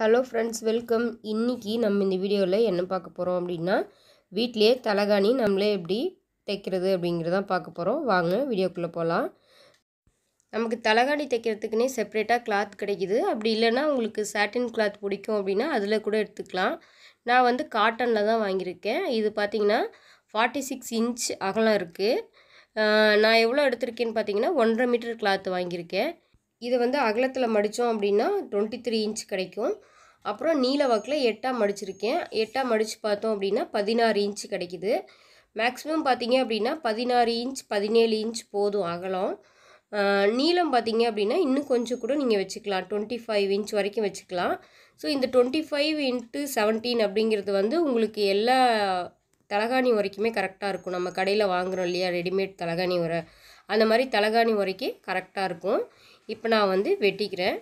hello friends welcome இன்றைக்கி நம்ம இந்த வீடியோவில் என்ன பார்க்க போகிறோம் அப்படின்னா வீட்லேயே தலைகாணி நம்மளே எப்படி தைக்கிறது அப்படிங்கிறதான் பார்க்க போகிறோம் வாங்க வீடியோக்குள்ளே போகலாம் நமக்கு தலைகாணி தைக்கிறதுக்குனே செப்ரேட்டாக கிளாத் கிடைக்கிது அப்படி இல்லைன்னா உங்களுக்கு சாட்டின் கிளாத் பிடிக்கும் அப்படின்னா அதில் கூட எடுத்துக்கலாம் நான் வந்து காட்டனில் தான் வாங்கியிருக்கேன் இது பார்த்திங்கன்னா ஃபார்ட்டி சிக்ஸ் இன்ச் அகலம் இருக்குது நான் எவ்வளோ எடுத்திருக்கேன்னு பார்த்தீங்கன்னா ஒன்றரை மீட்டர் கிளாத் வாங்கியிருக்கேன் இது வந்து அகலத்தில் மடித்தோம் அப்படின்னா டுவெண்ட்டி த்ரீ இன்ச் கிடைக்கும் அப்புறம் நீல வாக்கில் எட்டாக மடிச்சிருக்கேன் எட்டாக மடித்து பார்த்தோம் அப்படின்னா பதினாறு இன்ச் கிடைக்கிது மேக்ஸிமம் பார்த்தீங்க அப்படின்னா பதினாறு இன்ச் பதினேழு இன்ச் போதும் அகலம் நீளம் பார்த்தீங்க அப்படின்னா இன்னும் கொஞ்சம் கூட நீங்கள் வச்சுக்கலாம் டுவெண்ட்டி ஃபைவ் இன்ச் வரைக்கும் வச்சுக்கலாம் ஸோ இந்த டுவெண்ட்டி ஃபைவ் இன்ட்டு செவன்டீன் அப்படிங்கிறது வந்து உங்களுக்கு எல்லா தலகாணி வரைக்குமே கரெக்டாக இருக்கும் நம்ம கடையில் வாங்குகிறோம் இல்லையா ரெடிமேட் தலகாணி உரை அந்த மாதிரி தலகாணி உரைக்கு கரெக்டாக இருக்கும் இப்போ நான் வந்து வெட்டிக்கிறேன்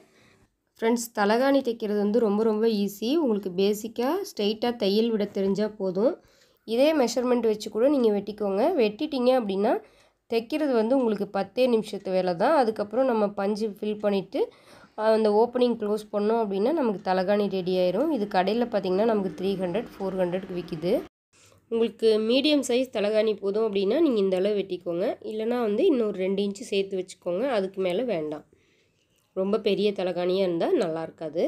ஃப்ரெண்ட்ஸ் தலகாணி தைக்கிறது வந்து ரொம்ப ரொம்ப ஈஸி உங்களுக்கு பேசிக்காக ஸ்ட்ரெயிட்டாக தையல் விட தெரிஞ்சால் போதும் இதே மெஷர்மெண்ட் வச்சு கூட நீங்கள் வெட்டிக்கோங்க வெட்டிட்டீங்க அப்படின்னா தைக்கிறது வந்து உங்களுக்கு பத்தே நிமிஷத்து வேலை தான் அதுக்கப்புறம் நம்ம பஞ்சு ஃபில் பண்ணிவிட்டு அந்த ஓப்பனிங் க்ளோஸ் பண்ணோம் அப்படின்னா நமக்கு தலகாணி ரெடி ஆயிரும் இது கடையில் பார்த்திங்கன்னா நமக்கு த்ரீ ஹண்ட்ரட் ஃபோர் ஹண்ட்ரட்க்கு விற்கிது உங்களுக்கு மீடியம் சைஸ் தலகாணி போதும் அப்படின்னா நீங்கள் இந்த அளவு வெட்டிக்கோங்க இல்லைனா வந்து இன்னொரு ரெண்டு இன்ச்சு சேர்த்து வச்சுக்கோங்க அதுக்கு மேலே வேண்டாம் ரொம்ப பெரிய தலைகாணியாக இருந்தால் நல்லா இருக்காது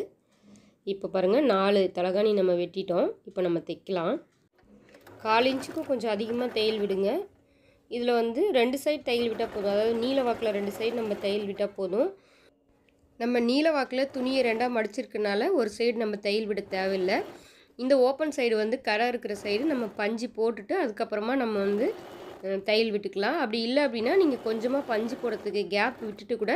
இப்போ பாருங்கள் நாலு தலைகாணி நம்ம வெட்டிட்டோம் இப்போ நம்ம தைக்கலாம் கால் இன்ச்சுக்கும் கொஞ்சம் அதிகமாக தையல் விடுங்க இதில் வந்து ரெண்டு சைடு தையல் விட்டால் போதும் அதாவது நீல வாக்கில் ரெண்டு சைடு நம்ம தையல் விட்டால் போதும் நம்ம நீல வாக்கில் துணியை ரெண்டாக மடிச்சிருக்கனால ஒரு சைடு நம்ம தையல் விட தேவையில்லை இந்த ஓப்பன் சைடு வந்து கரை இருக்கிற சைடு நம்ம பஞ்சு போட்டுட்டு அதுக்கப்புறமா நம்ம வந்து தையல் விட்டுக்கலாம் அப்படி இல்லை அப்படின்னா நீங்கள் கொஞ்சமாக பஞ்சு போடுறதுக்கு கேப் விட்டுட்டு கூட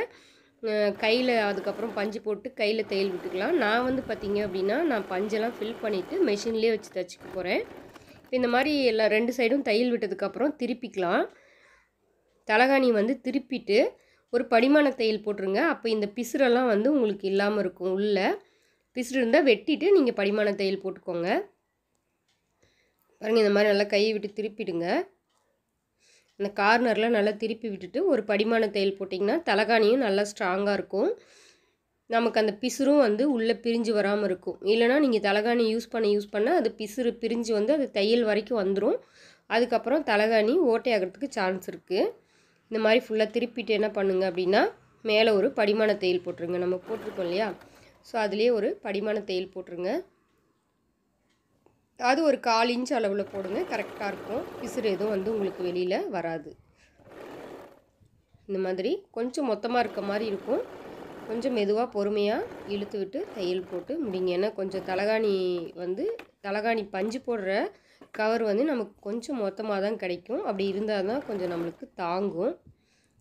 கையில் அதுக்கப்புறம் பஞ்சு போட்டு கையில் தையல் விட்டுக்கலாம் நான் வந்து பார்த்திங்க அப்படின்னா நான் பஞ்செல்லாம் ஃபில் பண்ணிவிட்டு மிஷின்லேயே வச்சு தைச்சிக்க போகிறேன் இப்போ இந்த மாதிரி எல்லா ரெண்டு சைடும் தையல் விட்டதுக்கப்புறம் திருப்பிக்கலாம் தலகாணி வந்து திருப்பிட்டு ஒரு படிமான தையல் போட்டுருங்க அப்போ இந்த பிசுரெல்லாம் வந்து உங்களுக்கு இல்லாமல் இருக்கும் உள்ளே பிசுறு இருந்தால் வெட்டிட்டு நீங்கள் படிமான தையல் போட்டுக்கோங்க பாருங்கள் இந்த மாதிரி நல்லா கையை விட்டு திருப்பிடுங்க இந்த கார்னரில் நல்லா திருப்பி விட்டுட்டு ஒரு படிமான தையல் போட்டிங்கன்னா தலைகாணியும் நல்லா ஸ்ட்ராங்காக இருக்கும் நமக்கு அந்த பிசுரும் வந்து உள்ளே பிரிஞ்சு வராமல் இருக்கும் இல்லைனா நீங்கள் தலைகாணி யூஸ் பண்ண யூஸ் பண்ணால் அது பிசுறு பிரிஞ்சு வந்து அது தையல் வரைக்கும் வந்துடும் அதுக்கப்புறம் தலைகாணி ஓட்டையாகிறதுக்கு சான்ஸ் இருக்குது இந்த மாதிரி ஃபுல்லாக திருப்பிட்டு என்ன பண்ணுங்கள் அப்படின்னா மேலே ஒரு படிமான தையல் போட்டுருங்க நம்ம போட்டிருக்கோம் இல்லையா ஸோ அதுலேயே ஒரு படிமான தையல் போட்டுருங்க அது ஒரு கால் இன்ச் அளவில் போடுங்க கரெக்டாக இருக்கும் பிசுறு எதுவும் வந்து உங்களுக்கு வெளியில் வராது இந்த மாதிரி கொஞ்சம் மொத்தமாக இருக்க மாதிரி இருக்கும் கொஞ்சம் மெதுவாக பொறுமையாக இழுத்து விட்டு தையல் போட்டு முடிங்க ஏன்னா கொஞ்சம் தலகாணி வந்து தலகாணி பஞ்சு போடுற கவர் வந்து நமக்கு கொஞ்சம் மொத்தமாக தான் கிடைக்கும் அப்படி இருந்தால் தான் கொஞ்சம் நம்மளுக்கு தாங்கும்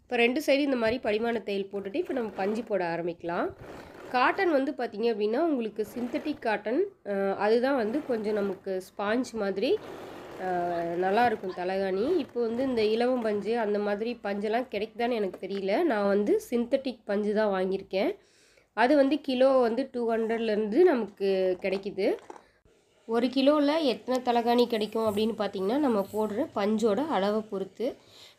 இப்போ ரெண்டு சைடு இந்த மாதிரி படிமான தையல் போட்டுட்டு இப்போ நம்ம பஞ்சு போட ஆரம்பிக்கலாம் காட்டன் வந்து பார்த்திங்க அப்படின்னா உங்களுக்கு சிந்தட்டிக் காட்டன் அதுதான் வந்து கொஞ்சம் நமக்கு ஸ்பாஞ்ச் மாதிரி நல்லாயிருக்கும் தலைகாணி இப்போ வந்து இந்த இலவம் பஞ்சு அந்த மாதிரி பஞ்செல்லாம் கிடைக்குதான்னு எனக்கு தெரியல நான் வந்து சிந்தட்டிக் பஞ்சு தான் வாங்கியிருக்கேன் அது வந்து கிலோ வந்து டூ ஹண்ட்ரட்லேருந்து நமக்கு கிடைக்கிது ஒரு கிலோவில் எத்தனை தலைகாணி கிடைக்கும் அப்படின்னு பார்த்திங்கன்னா நம்ம போடுற பஞ்சோட அளவை பொறுத்து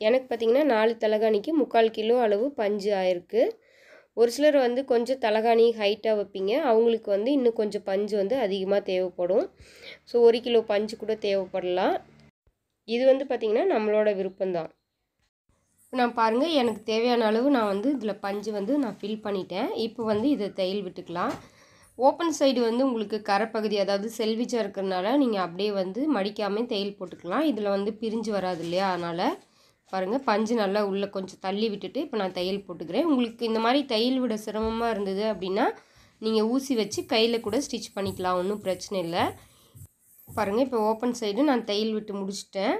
எனக்கு பார்த்திங்கன்னா நாலு தலைகாணிக்கு முக்கால் கிலோ அளவு பஞ்சு ஆயிருக்கு ஒரு சிலர் வந்து கொஞ்சம் தலகாணி ஹைட்டாக வைப்பீங்க அவங்களுக்கு வந்து இன்னும் கொஞ்சம் பஞ்சு வந்து அதிகமாக தேவைப்படும் ஸோ ஒரு கிலோ பஞ்சு கூட தேவைப்படலாம் இது வந்து பார்த்திங்கன்னா நம்மளோட விருப்பம்தான் நான் பாருங்கள் எனக்கு தேவையான அளவு நான் வந்து இதில் பஞ்சு வந்து நான் ஃபில் பண்ணிட்டேன் இப்போ வந்து இதை தையல் விட்டுக்கலாம் ஓப்பன் சைடு வந்து உங்களுக்கு கரைப்பகுதி அதாவது செல்விச்சாக இருக்கிறனால நீங்கள் அப்படியே வந்து மடிக்காமல் தையல் போட்டுக்கலாம் இதில் வந்து பிரிஞ்சு வராது இல்லையா அதனால் பாருங்கள் பஞ்சு நல்லா உள்ளே கொஞ்சம் தள்ளி விட்டுட்டு இப்போ நான் தையல் போட்டுக்கிறேன் உங்களுக்கு இந்த மாதிரி தையல் விட சிரமமாக இருந்தது அப்படின்னா நீங்கள் ஊசி வச்சு கையில் கூட ஸ்டிச் பண்ணிக்கலாம் ஒன்றும் பிரச்சனை இல்லை பாருங்கள் இப்போ ஓப்பன் சைடு நான் தையல் விட்டு முடிச்சிட்டேன்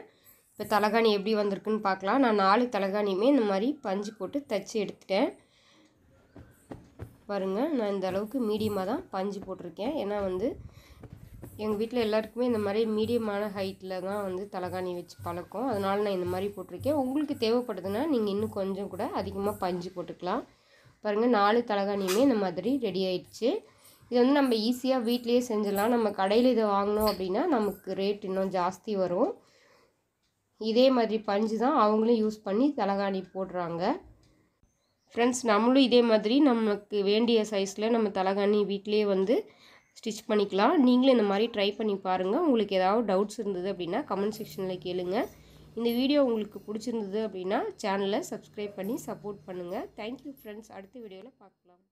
இப்போ தலைகாணி எப்படி வந்திருக்குன்னு பார்க்கலாம் நான் நாலு தலைகாணியுமே இந்த மாதிரி பஞ்சு போட்டு தைச்சி எடுத்துட்டேன் பாருங்கள் நான் இந்த அளவுக்கு மீடியமாக தான் பஞ்சு போட்டிருக்கேன் ஏன்னா வந்து எங்கள் வீட்டில் எல்லாருக்குமே இந்த மாதிரி மீடியமான ஹைட்டில் தான் வந்து தலைகாணி வச்சு பழக்கம் அதனால் நான் இந்த மாதிரி போட்டிருக்கேன் உங்களுக்கு தேவைப்படுதுன்னா நீங்கள் இன்னும் கொஞ்சம் கூட அதிகமாக பஞ்சு போட்டுக்கலாம் பாருங்கள் நாலு தலைகாணியுமே இந்த மாதிரி ரெடி ஆயிடுச்சு இது வந்து நம்ம ஈஸியாக வீட்லேயே செஞ்சிடலாம் நம்ம கடையில் இதை வாங்கினோம் அப்படின்னா நமக்கு ரேட் இன்னும் ஜாஸ்தி வரும் இதே மாதிரி பஞ்சு தான் அவங்களும் யூஸ் பண்ணி தலைகாணி போடுறாங்க ஃப்ரெண்ட்ஸ் நம்மளும் இதே மாதிரி நமக்கு வேண்டிய சைஸில் நம்ம தலைகாணி வீட்டிலேயே வந்து ஸ்டிச் பண்ணிக்கலாம் நீங்களும் இந்த மாதிரி ட்ரை பண்ணி பாருங்கள் உங்களுக்கு ஏதாவது டவுட்ஸ் இருந்தது அப்படின்னா கமெண்ட் செக்ஷனில் கேளுங்கள் இந்த வீடியோ உங்களுக்கு பிடிச்சிருந்தது அப்படின்னா சேனலை சப்ஸ்கிரைப் பண்ணி சப்போர்ட் பண்ணுங்கள் தேங்க்யூ ஃப்ரெண்ட்ஸ் அடுத்த வீடியோவில் பார்க்கலாம்